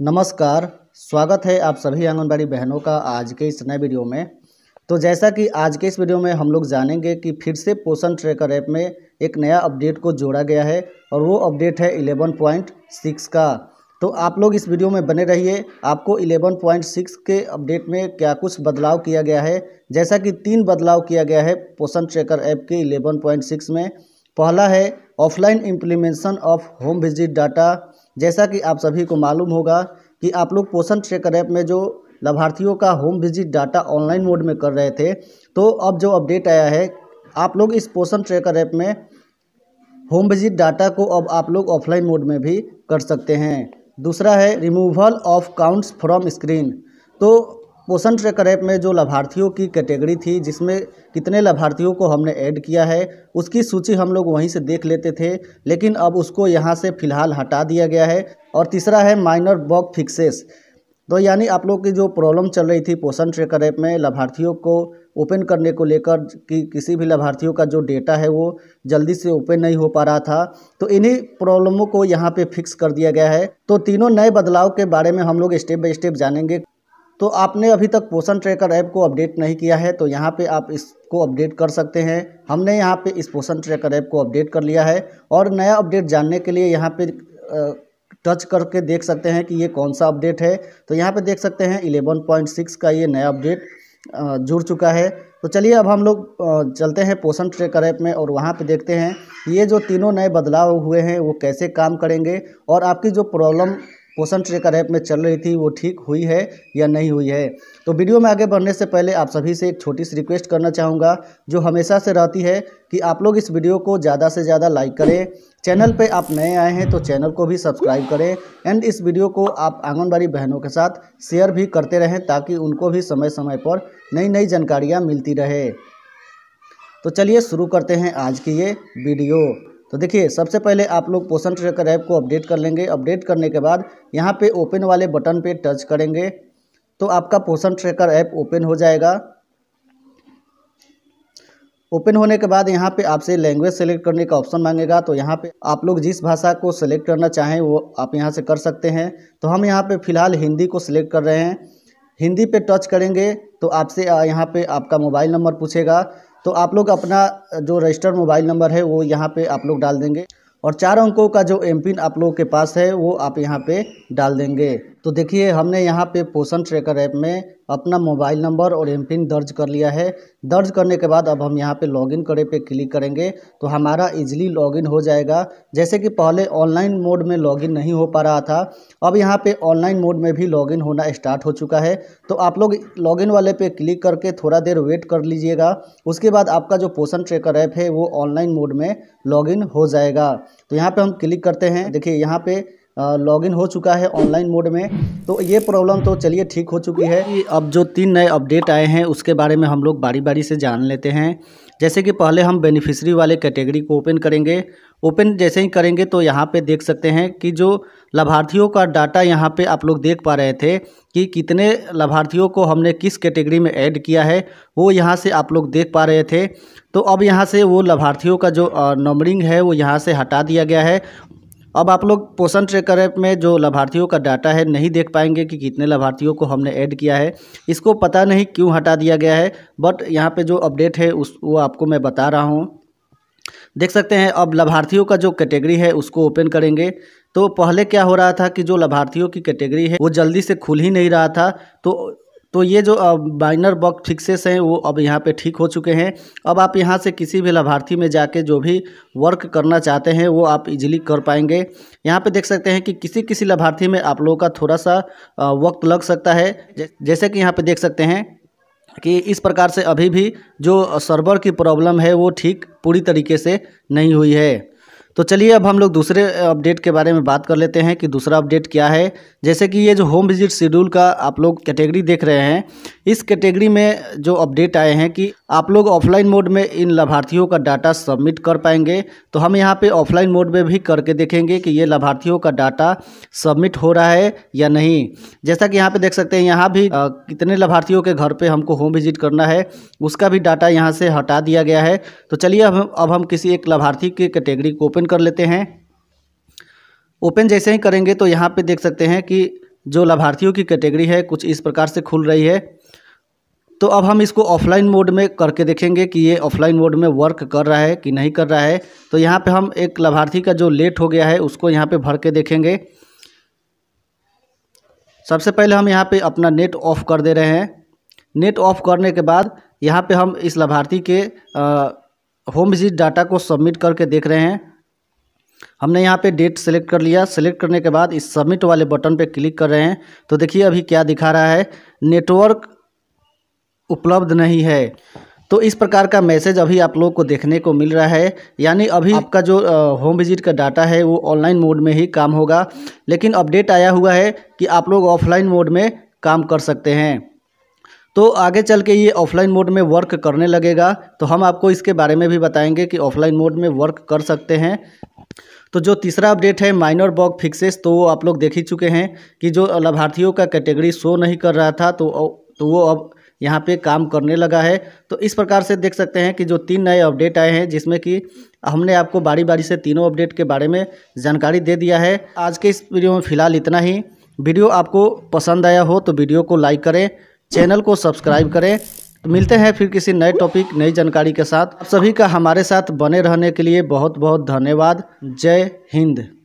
नमस्कार स्वागत है आप सभी आंगनबाड़ी बहनों का आज के इस नए वीडियो में तो जैसा कि आज के इस वीडियो में हम लोग जानेंगे कि फिर से पोषण ट्रैकर ऐप में एक नया अपडेट को जोड़ा गया है और वो अपडेट है 11.6 का तो आप लोग इस वीडियो में बने रहिए आपको 11.6 के अपडेट में क्या कुछ बदलाव किया गया है जैसा कि तीन बदलाव किया गया है पोषण ट्रेकर ऐप के इलेवन में पहला है offline implementation of home visit data जैसा कि आप सभी को मालूम होगा कि आप लोग पोषण ट्रेकर ऐप में जो लाभार्थियों का home visit data online mode में कर रहे थे तो अब जो अपडेट आया है आप लोग इस पोषण ट्रेकर ऐप में होम विजिट डाटा को अब आप लोग ऑफलाइन मोड में भी कर सकते हैं दूसरा है removal of counts from screen तो पोषण ट्रेकर ऐप में जो लाभार्थियों की कैटेगरी थी जिसमें कितने लाभार्थियों को हमने ऐड किया है उसकी सूची हम लोग वहीं से देख लेते थे लेकिन अब उसको यहाँ से फ़िलहाल हटा दिया गया है और तीसरा है माइनर बॉग फिक्सेस तो यानी आप लोग की जो प्रॉब्लम चल रही थी पोषण ट्रेकर ऐप में लाभार्थियों को ओपन करने को लेकर कि किसी भी लाभार्थियों का जो डेटा है वो जल्दी से ओपन नहीं हो पा रहा था तो इन्हीं प्रॉब्लमों को यहाँ पे फिक्स कर दिया गया है तो तीनों नए बदलाव के बारे में हम लोग स्टेप बाय स्टेप जानेंगे तो आपने अभी तक पोषण ट्रैकर ऐप को अपडेट नहीं किया है तो यहाँ पे आप इसको अपडेट कर सकते हैं हमने यहाँ पे इस पोषण ट्रैकर ऐप को अपडेट कर लिया है और नया अपडेट जानने के लिए यहाँ पे टच करके देख सकते हैं कि ये कौन सा अपडेट है तो यहाँ पे देख सकते हैं इलेवन पॉइंट सिक्स का ये नया अपडेट जुड़ चुका है तो चलिए अब हम लोग चलते हैं पोषण ट्रेकर ऐप में और वहाँ पे देखते हैं ये जो तीनों नए बदलाव हुए हैं वो कैसे काम करेंगे और आपकी जो प्रॉब्लम पोषण ट्रेकर ऐप में चल रही थी वो ठीक हुई है या नहीं हुई है तो वीडियो में आगे बढ़ने से पहले आप सभी से एक छोटी सी रिक्वेस्ट करना चाहूँगा जो हमेशा से रहती है कि आप लोग इस वीडियो को ज़्यादा से ज़्यादा लाइक करें चैनल पे आप नए आए हैं तो चैनल को भी सब्सक्राइब करें एंड इस वीडियो को आप आंगनबाड़ी बहनों के साथ शेयर भी करते रहें ताकि उनको भी समय समय पर नई नई जानकारियाँ मिलती रहे तो चलिए शुरू करते हैं आज की ये वीडियो तो देखिए सबसे पहले आप लोग पोषण ट्रैकर ऐप को अपडेट कर लेंगे अपडेट करने के बाद यहाँ पे ओपन वाले बटन पे टच करेंगे तो आपका पोषण ट्रैकर ऐप ओपन हो जाएगा ओपन होने के बाद यहाँ पे आपसे लैंग्वेज सेलेक्ट करने का ऑप्शन मांगेगा तो यहाँ पे आप लोग जिस भाषा को सेलेक्ट करना चाहें वो आप यहाँ से कर सकते हैं तो हम यहाँ पर फ़िलहाल हिंदी को सिलेक्ट कर रहे हैं हिंदी पर टच करेंगे तो आपसे यहाँ पर आपका मोबाइल नंबर पूछेगा तो आप लोग अपना जो रजिस्टर्ड मोबाइल नंबर है वो यहाँ पे आप लोग डाल देंगे और चार अंकों का जो एम पिन आप लोगों के पास है वो आप यहाँ पे डाल देंगे तो देखिए हमने यहाँ पे पोषण ट्रैकर ऐप में अपना मोबाइल नंबर और एम पिन दर्ज कर लिया है दर्ज करने के बाद अब हम यहाँ पे लॉगिन करे पे क्लिक करेंगे तो हमारा इजीली लॉगिन हो जाएगा जैसे कि पहले ऑनलाइन मोड में लॉगिन नहीं हो पा रहा था अब यहाँ पे ऑनलाइन मोड में भी लॉगिन होना स्टार्ट हो चुका है तो आप लोग लॉगिन वाले पे क्लिक करके थोड़ा देर वेट कर लीजिएगा उसके बाद आपका जो पोषण ट्रेकर ऐप है वो ऑनलाइन मोड में लॉगिन हो जाएगा तो यहाँ पर हम क्लिक करते हैं देखिए यहाँ पर लॉगिन हो चुका है ऑनलाइन मोड में तो ये प्रॉब्लम तो चलिए ठीक हो चुकी है अब जो तीन नए अपडेट आए हैं उसके बारे में हम लोग बारी बारी से जान लेते हैं जैसे कि पहले हम बेनिफिशरी वाले कैटेगरी को ओपन करेंगे ओपन जैसे ही करेंगे तो यहाँ पे देख सकते हैं कि जो लाभार्थियों का डाटा यहाँ पे आप लोग देख पा रहे थे कि कितने लाभार्थियों को हमने किस कैटेगरी में ऐड किया है वो यहाँ से आप लोग देख पा रहे थे तो अब यहाँ से वो लाभार्थियों का जो नंबरिंग है वो यहाँ से हटा दिया गया है अब आप लोग पोषण ट्रेकर ऐप में जो लाभार्थियों का डाटा है नहीं देख पाएंगे कि कितने लाभार्थियों को हमने ऐड किया है इसको पता नहीं क्यों हटा दिया गया है बट यहाँ पे जो अपडेट है उस वो आपको मैं बता रहा हूँ देख सकते हैं अब लाभार्थियों का जो कैटेगरी है उसको ओपन करेंगे तो पहले क्या हो रहा था कि जो लाभार्थियों की कैटेगरी है वो जल्दी से खुल ही नहीं रहा था तो तो ये जो बाइनर बॉक फिक्सेस हैं वो अब यहाँ पे ठीक हो चुके हैं अब आप यहाँ से किसी भी लाभार्थी में जाके जो भी वर्क करना चाहते हैं वो आप इजीली कर पाएंगे यहाँ पे देख सकते हैं कि किसी किसी लाभार्थी में आप लोगों का थोड़ा सा वक्त लग सकता है जैसे कि यहाँ पे देख सकते हैं कि इस प्रकार से अभी भी जो सर्वर की प्रॉब्लम है वो ठीक पूरी तरीके से नहीं हुई है तो चलिए अब हम लोग दूसरे अपडेट के बारे में बात कर लेते हैं कि दूसरा अपडेट क्या है जैसे कि ये जो होम विजिट शेड्यूल का आप लोग कैटेगरी देख रहे हैं इस कैटेगरी में जो अपडेट आए हैं कि आप लोग ऑफलाइन मोड में इन लाभार्थियों का डाटा सबमिट कर पाएंगे तो हम यहाँ पे ऑफलाइन मोड में भी करके देखेंगे कि ये लाभार्थियों का डाटा सबमिट हो रहा है या नहीं जैसा कि यहाँ पर देख सकते हैं यहाँ भी आ, कितने लाभार्थियों के घर पर हमको होम विजिट करना है उसका भी डाटा यहाँ से हटा दिया गया है तो चलिए अब अब हम किसी एक लाभार्थी के कैटेगरी को ओपन कर लेते हैं ओपन जैसे ही करेंगे तो यहाँ पे देख सकते हैं कि जो लाभार्थियों की कैटेगरी है कुछ इस प्रकार से खुल रही है तो अब हम इसको ऑफलाइन मोड में करके देखेंगे कि ये ऑफलाइन मोड में वर्क कर रहा है कि नहीं कर रहा है तो यहाँ पे हम एक लाभार्थी का जो लेट हो गया है उसको यहाँ पे भर के देखेंगे सबसे पहले हम यहाँ पे अपना नेट ऑफ कर दे रहे हैं नेट ऑफ करने के बाद यहाँ पे हम इस लाभार्थी के होम विजिट डाटा को सबमिट करके देख रहे हैं हमने यहाँ पे डेट सेलेक्ट कर लिया सेलेक्ट करने के बाद इस सबमिट वाले बटन पे क्लिक कर रहे हैं तो देखिए अभी क्या दिखा रहा है नेटवर्क उपलब्ध नहीं है तो इस प्रकार का मैसेज अभी आप लोग को देखने को मिल रहा है यानी अभी आपका जो होम विजिट का डाटा है वो ऑनलाइन मोड में ही काम होगा लेकिन अपडेट आया हुआ है कि आप लोग ऑफलाइन मोड में काम कर सकते हैं तो आगे चल के ये ऑफलाइन मोड में वर्क करने लगेगा तो हम आपको इसके बारे में भी बताएंगे कि ऑफलाइन मोड में वर्क कर सकते हैं तो जो तीसरा अपडेट है माइनर बॉग फिक्सेस तो वो आप लोग देख ही चुके हैं कि जो लाभार्थियों का कैटेगरी शो नहीं कर रहा था तो तो वो अब यहाँ पे काम करने लगा है तो इस प्रकार से देख सकते हैं कि जो तीन नए अपडेट आए हैं जिसमें कि हमने आपको बारी बारी से तीनों अपडेट के बारे में जानकारी दे दिया है आज के इस वीडियो में फ़िलहाल इतना ही वीडियो आपको पसंद आया हो तो वीडियो को लाइक करें चैनल को सब्सक्राइब करें मिलते हैं फिर किसी नए टॉपिक नई जानकारी के साथ सभी का हमारे साथ बने रहने के लिए बहुत बहुत धन्यवाद जय हिंद